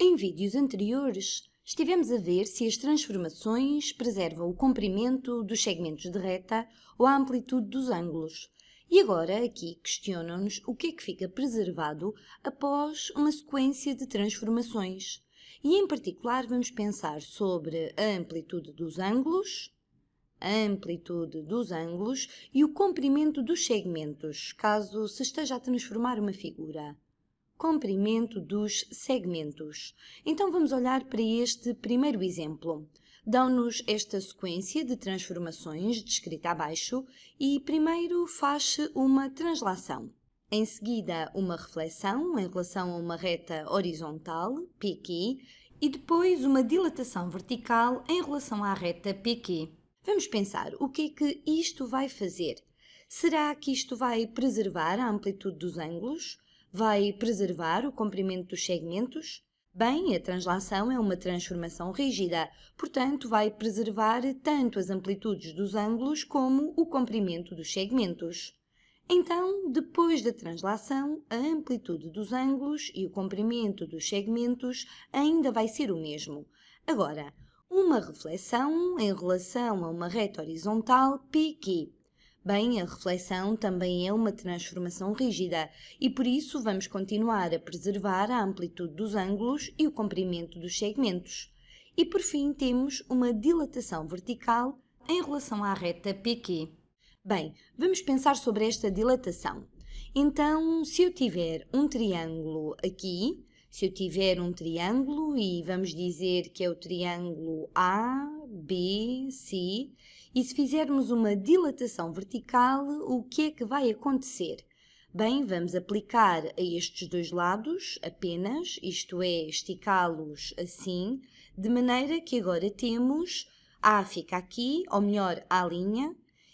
Em vídeos anteriores, estivemos a ver se as transformações preservam o comprimento dos segmentos de reta ou a amplitude dos ângulos. E agora aqui questionam-nos o que é que fica preservado após uma sequência de transformações. E em particular vamos pensar sobre a amplitude dos ângulos, a amplitude dos ângulos e o comprimento dos segmentos, caso se esteja a transformar uma figura comprimento dos segmentos. Então vamos olhar para este primeiro exemplo. Dão-nos esta sequência de transformações descrita abaixo e primeiro faz-se uma translação. Em seguida, uma reflexão em relação a uma reta horizontal, PQ, e depois uma dilatação vertical em relação à reta PQ. Vamos pensar o que é que isto vai fazer. Será que isto vai preservar a amplitude dos ângulos? vai preservar o comprimento dos segmentos. Bem, a translação é uma transformação rígida, portanto, vai preservar tanto as amplitudes dos ângulos como o comprimento dos segmentos. Então, depois da translação, a amplitude dos ângulos e o comprimento dos segmentos ainda vai ser o mesmo. Agora, uma reflexão em relação a uma reta horizontal PQ. Bem, a reflexão também é uma transformação rígida e por isso vamos continuar a preservar a amplitude dos ângulos e o comprimento dos segmentos. E por fim temos uma dilatação vertical em relação à reta PQ. Bem, vamos pensar sobre esta dilatação. Então, se eu tiver um triângulo aqui, se eu tiver um triângulo e vamos dizer que é o triângulo A, B, C, e se fizermos uma dilatação vertical, o que é que vai acontecer? Bem, vamos aplicar a estes dois lados apenas, isto é, esticá-los assim, de maneira que agora temos A fica aqui, ou melhor, A',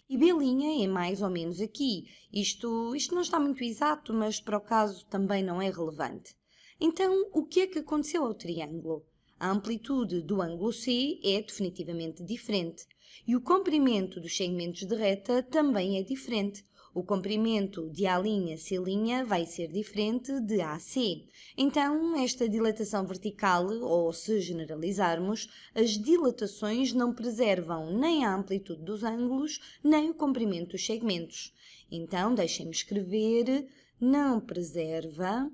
e B' é mais ou menos aqui. Isto, isto não está muito exato, mas para o caso também não é relevante. Então, o que é que aconteceu ao triângulo? A amplitude do ângulo C é definitivamente diferente e o comprimento dos segmentos de reta também é diferente. O comprimento de A'C' vai ser diferente de AC. Então, esta dilatação vertical, ou se generalizarmos, as dilatações não preservam nem a amplitude dos ângulos, nem o comprimento dos segmentos. Então, deixem-me escrever, não preserva,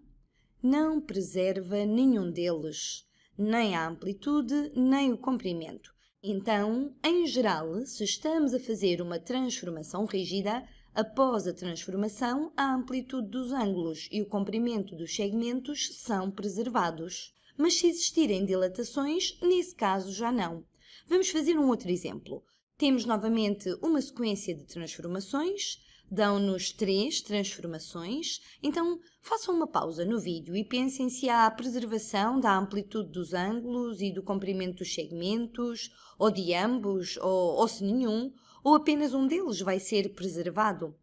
não preserva nenhum deles nem a amplitude, nem o comprimento. Então, em geral, se estamos a fazer uma transformação rígida, após a transformação, a amplitude dos ângulos e o comprimento dos segmentos são preservados. Mas se existirem dilatações, nesse caso já não. Vamos fazer um outro exemplo. Temos novamente uma sequência de transformações dão-nos três transformações, então façam uma pausa no vídeo e pensem se há preservação da amplitude dos ângulos e do comprimento dos segmentos, ou de ambos, ou, ou se nenhum, ou apenas um deles vai ser preservado.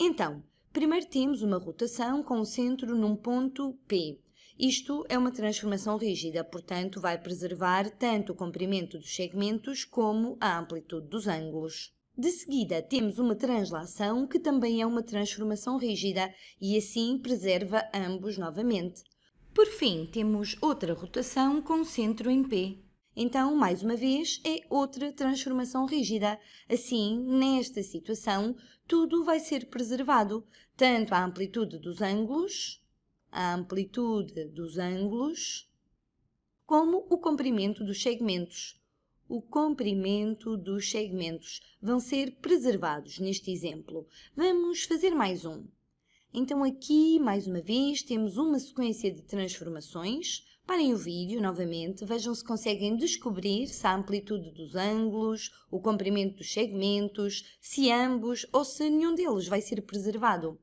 Então, primeiro temos uma rotação com o centro num ponto P. Isto é uma transformação rígida, portanto, vai preservar tanto o comprimento dos segmentos como a amplitude dos ângulos. De seguida, temos uma translação que também é uma transformação rígida e assim preserva ambos novamente. Por fim, temos outra rotação com centro em P. Então, mais uma vez, é outra transformação rígida. Assim, nesta situação, tudo vai ser preservado, tanto a amplitude dos ângulos, a amplitude dos ângulos, como o comprimento dos segmentos. O comprimento dos segmentos vão ser preservados neste exemplo. Vamos fazer mais um. Então aqui, mais uma vez, temos uma sequência de transformações. Parem o vídeo novamente, vejam se conseguem descobrir se a amplitude dos ângulos, o comprimento dos segmentos, se ambos ou se nenhum deles vai ser preservado.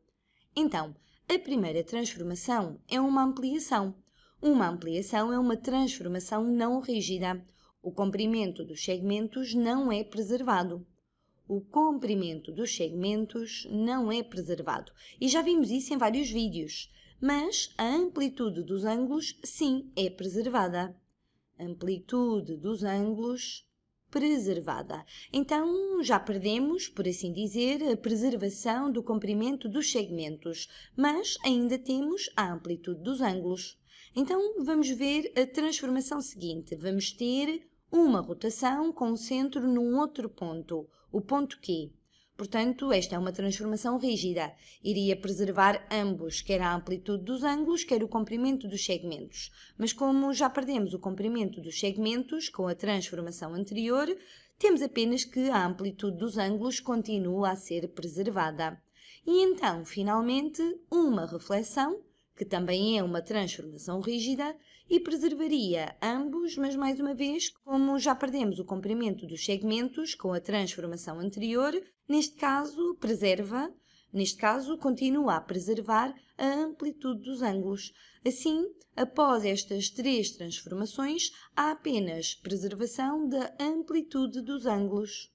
Então, a primeira transformação é uma ampliação. Uma ampliação é uma transformação não rígida. O comprimento dos segmentos não é preservado. O comprimento dos segmentos não é preservado. E já vimos isso em vários vídeos. Mas a amplitude dos ângulos, sim, é preservada. Amplitude dos ângulos preservada. Então, já perdemos, por assim dizer, a preservação do comprimento dos segmentos, mas ainda temos a amplitude dos ângulos. Então, vamos ver a transformação seguinte. Vamos ter uma rotação com o centro num outro ponto, o ponto Q. Portanto, esta é uma transformação rígida. Iria preservar ambos, quer a amplitude dos ângulos, quer o comprimento dos segmentos. Mas como já perdemos o comprimento dos segmentos com a transformação anterior, temos apenas que a amplitude dos ângulos continua a ser preservada. E então, finalmente, uma reflexão que também é uma transformação rígida, e preservaria ambos, mas mais uma vez, como já perdemos o comprimento dos segmentos com a transformação anterior, neste caso preserva, neste caso continua a preservar a amplitude dos ângulos. Assim, após estas três transformações, há apenas preservação da amplitude dos ângulos.